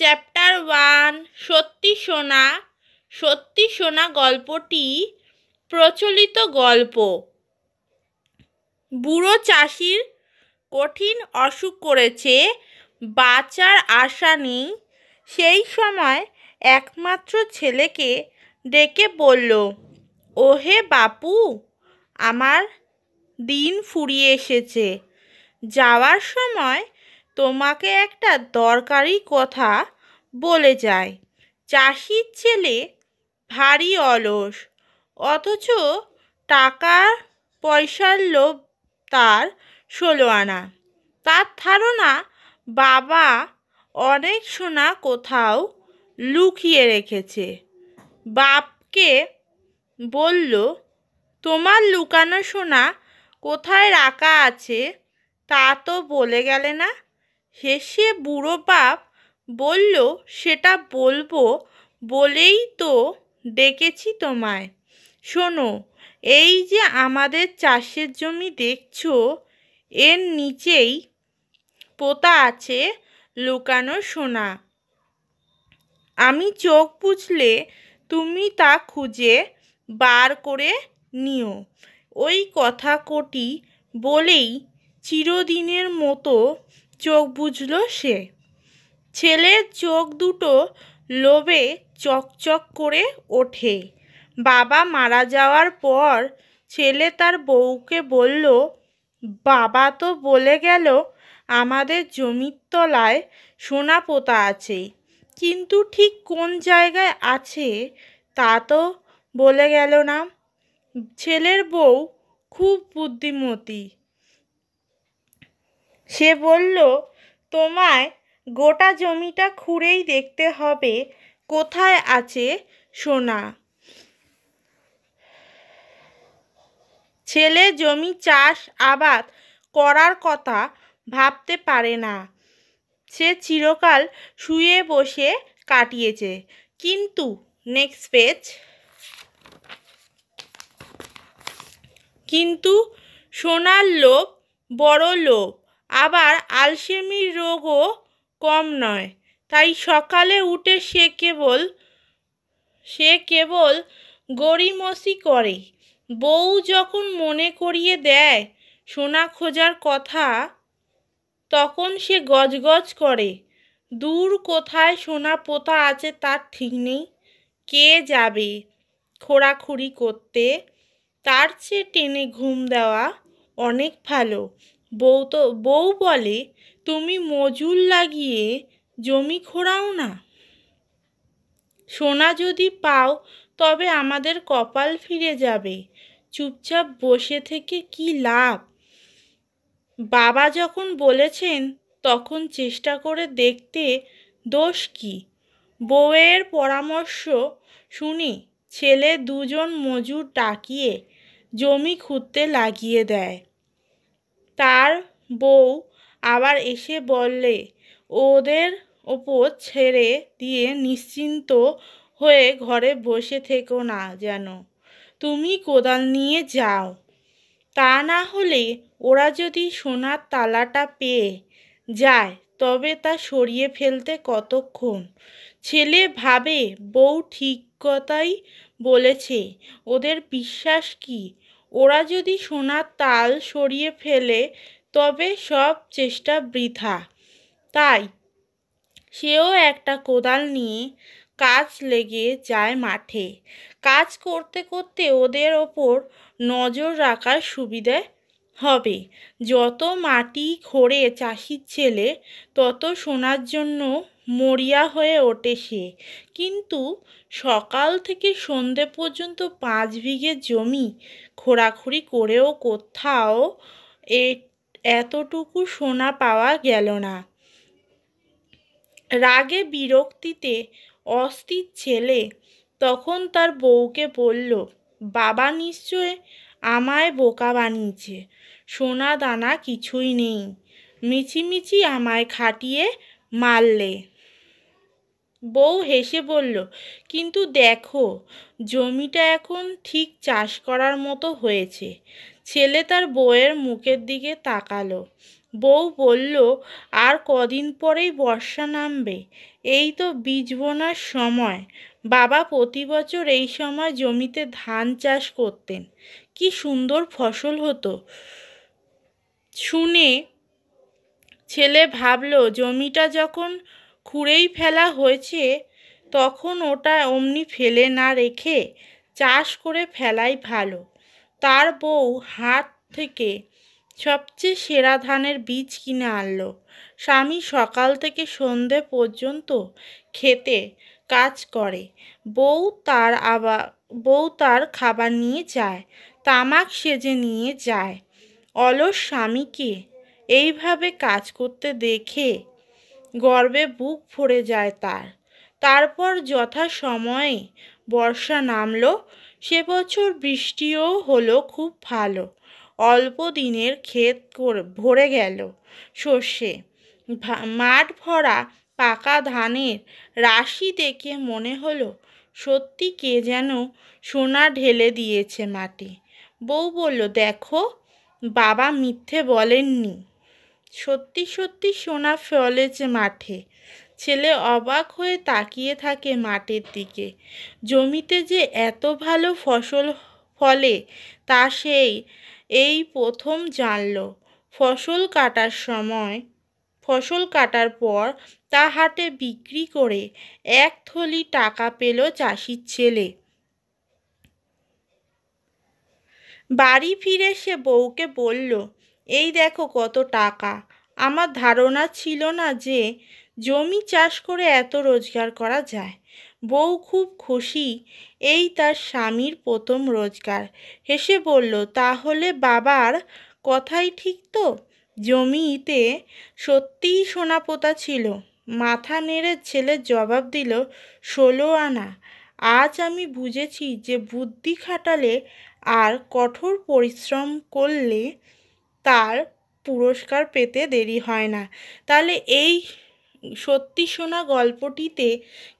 chapter one সত্যি সোনা সত্যি সোনা গল্পটি প্রচলিত গল্প বুড়ো চাষির কঠিন অসুখ করেছে বাঁচার আশা নেই সেই সময় একমাত্র ছেলেকে ডেকে বলল ওহে বাপু আমার দিন ফুরিয়ে এসেছে যাওয়ার সময় তোমাকে একটা দরকারি কথা বলে যায় চাষির ছেলে ভারী অলস অথচ টাকা পয়সার লোভ তার ষোলো আনা তার ধারণা বাবা অনেক সোনা কোথাও লুকিয়ে রেখেছে বাপকে বলল তোমার লুকানো সোনা কোথায় রাখা আছে তা তো বলে গেলে না হেসে বুড়ো বাপ বলল সেটা বলবো বলেই তো ডেকেছি তোমায় শোনো এই যে আমাদের চাষের জমি দেখছ এর নিচেই পোতা আছে লুকানো সোনা আমি চোখ বুঝলে তুমি তা খুঁজে বার করে নিও ওই কথা কটি বলেই চিরদিনের মতো চোখ বুঝল সে ছেলের চোখ দুটো লোভে চকচক করে ওঠে বাবা মারা যাওয়ার পর ছেলে তার বউকে বলল বাবা তো বলে গেল আমাদের জমির তলায় সোনা পোতা আছে কিন্তু ঠিক কোন জায়গায় আছে তা তো বলে গেল না ছেলের বউ খুব বুদ্ধিমতী সে বলল তোমায় গোটা জমিটা খুঁড়েই দেখতে হবে কোথায় আছে সোনা ছেলে জমি চাষ আবাদ করার কথা ভাবতে পারে না সে চিরকাল শুয়ে বসে কাটিয়েছে কিন্তু নেক্সট পেজ কিন্তু সোনার লোভ বড় লোভ আবার আলসেমির রোগও কম নয় তাই সকালে উঠে সে কেবল সে কেবল গড়িমসি করে বউ যখন মনে করিয়ে দেয় সোনা খোঁজার কথা তখন সে গজগজ করে দূর কোথায় সোনা পোতা আছে তার ঠিক নেই কে যাবে খোঁড়াখুড়ি করতে তার চেয়ে টেনে ঘুম দেওয়া অনেক ভালো বউ তো বউ বলে তুমি মজুর লাগিয়ে জমি খোঁড়াও না সোনা যদি পাও তবে আমাদের কপাল ফিরে যাবে চুপচাপ বসে থেকে কি লাভ বাবা যখন বলেছেন তখন চেষ্টা করে দেখতে দোষ কি বউয়ের পরামর্শ শুনি ছেলে দুজন মজুর ডাকিয়ে জমি খুঁড়তে লাগিয়ে দেয় তার বউ আবার এসে বললে ওদের ওপর ছেড়ে দিয়ে নিশ্চিন্ত হয়ে ঘরে বসে থেকো না যেন তুমি কোদাল নিয়ে যাও তা না হলে ওরা যদি সোনার তালাটা পেয়ে যায় তবে তা সরিয়ে ফেলতে কতক্ষণ ছেলে ভাবে বউ ঠিক কথাই বলেছে ওদের বিশ্বাস কি ওরা যদি সোনার তাল সরিয়ে ফেলে তবে সব চেষ্টা বৃথা তাই সেও একটা কোদাল নিয়ে কাজ লেগে যায় মাঠে কাজ করতে করতে ওদের ওপর নজর রাখার সুবিধে হবে যত মাটি খোঁড়ে চাষির ছেলে তত সোনার জন্য মরিয়া হয়ে ওঠে সে কিন্তু সকাল থেকে সন্ধে পর্যন্ত পাঁচ বিঘে জমি খোঁড়াখুড়ি করেও কোথাও এ এতটুকু সোনা পাওয়া গেল না রাগে বিরক্তিতে অস্থির ছেলে তখন তার বউকে বলল বাবা নিশ্চয় আমায় বোকা বানিয়েছে সোনা দানা কিছুই নেই মিছিমিছি আমায় খাটিয়ে মারলে বউ হেসে বলল কিন্তু দেখো জমিটা এখন ঠিক চাষ করার মতো হয়েছে ছেলে তার বউয়ের মুখের দিকে তাকালো বউ বলল আর কদিন পরেই বর্ষা নামবে এই তো বীজ বোনার সময় বাবা প্রতি বছর এই সময় জমিতে ধান চাষ করতেন কি সুন্দর ফসল হতো শুনে ছেলে ভাবল জমিটা যখন খুঁড়েই ফেলা হয়েছে তখন ওটা অমনি ফেলে না রেখে চাষ করে ফেলাই ভালো তার বউ হাট থেকে সবচেয়ে সেরা ধানের বীজ কিনে আনলো স্বামী সকাল থেকে সন্ধে পর্যন্ত খেতে কাজ করে বউ তার আবার বউ তার খাবার নিয়ে যায় তামাক সেজে নিয়ে যায় অলস স্বামীকে এইভাবে কাজ করতে দেখে গর্বে বুক ভরে যায় তার তারপর যথা সময়ে বর্ষা নামলো সে বছর বৃষ্টিও হলো খুব ভালো অল্প দিনের ক্ষেত করে ভরে গেল শস্যে মাঠ ভরা পাকা ধানের রাশি দেখে মনে হলো সত্যি কে যেন সোনা ঢেলে দিয়েছে মাটি বউ বলল দেখো বাবা মিথ্যে বলেননি সত্যি সত্যি সোনা ফলেছে মাঠে ছেলে অবাক হয়ে তাকিয়ে থাকে মাঠের দিকে জমিতে যে এত ভালো ফসল ফলে তা সেই এই প্রথম জানল ফসল কাটার সময় ফসল কাটার পর তা হাটে বিক্রি করে এক থলি টাকা পেল চাষির ছেলে বাড়ি ফিরে সে বউকে বলল এই দেখো কত টাকা আমার ধারণা ছিল না যে জমি চাষ করে এত রোজগার করা যায় বউ খুব খুশি এই তার স্বামীর প্রথম রোজগার হেসে বলল তাহলে বাবার কথাই ঠিক তো জমিতে সত্যিই সোনাপোতা ছিল মাথা নেড়ে ছেলে জবাব দিল ষোলো আনা আজ আমি বুঝেছি যে বুদ্ধি খাটালে আর কঠোর পরিশ্রম করলে তার পুরস্কার পেতে দেরি হয় না তাহলে এই সত্যি শোনা গল্পটিতে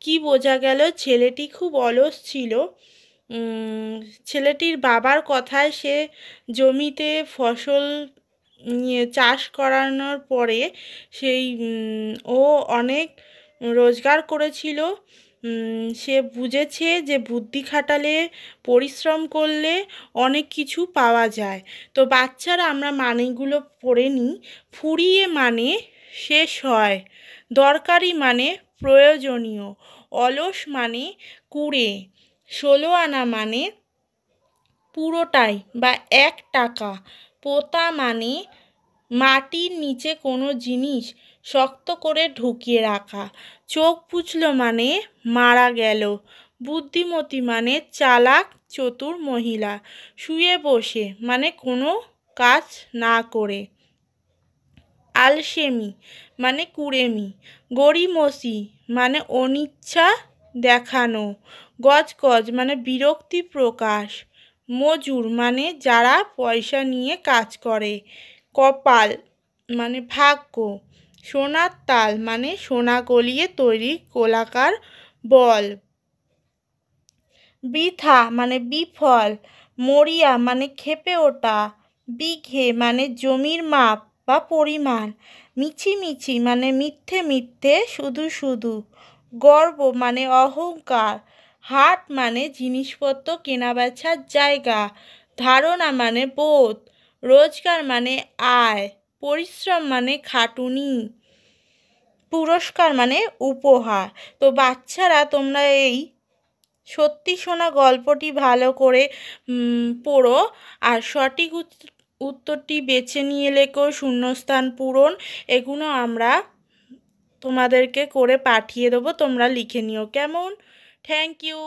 কি বোঝা গেল ছেলেটি খুব অলস ছিল ছেলেটির বাবার কথায় সে জমিতে ফসল নিয়ে চাষ করানোর পরে সেই ও অনেক রোজগার করেছিল সে বুঝেছে যে বুদ্ধি খাটালে পরিশ্রম করলে অনেক কিছু পাওয়া যায় তো বাচ্চারা আমরা মানেগুলো পড়ে নিই ফুরিয়ে মানে শেষ হয় দরকারি মানে প্রয়োজনীয় অলস মানে কুড়ে ষোলো আনা মানে পুরোটাই বা এক টাকা পোতা মানে মাটির নিচে কোনো জিনিস শক্ত করে ঢুকিয়ে রাখা চোখ পুছল মানে মারা গেল বুদ্ধিমতী মানে চালাক চতুর মহিলা শুয়ে বসে মানে কোনো কাজ না করে আলসেমি মানে কুড়েমি গড়িমসি মানে অনিচ্ছা দেখানো গজগজ মানে বিরক্তি প্রকাশ মজুর মানে যারা পয়সা নিয়ে কাজ করে কপাল মানে ভাগ্য সোনার তাল মানে সোনা গলিয়ে তৈরি গোলাকার বল বৃথা মানে বিফল মরিয়া মানে খেপে ওঠা বিঘে মানে জমির মাপ বা পরিমাণ মিছি মিছি মানে মিথ্যে মিথ্যে শুধু শুধু গর্ব মানে অহংকার হাট মানে জিনিসপত্র কেনাবেচার জায়গা ধারণা মানে বোধ রোজগার মানে আয় পরিশ্রম মানে খাটুনি পুরস্কার মানে উপহার তো বাচ্চারা তোমরা এই সত্যি শোনা গল্পটি ভালো করে পড়ো আর সঠিক উত্তরটি বেছে নিয়ে লেখো শূন্যস্থান পূরণ এগুলো আমরা তোমাদেরকে করে পাঠিয়ে দেবো তোমরা লিখে নিও কেমন থ্যাংক ইউ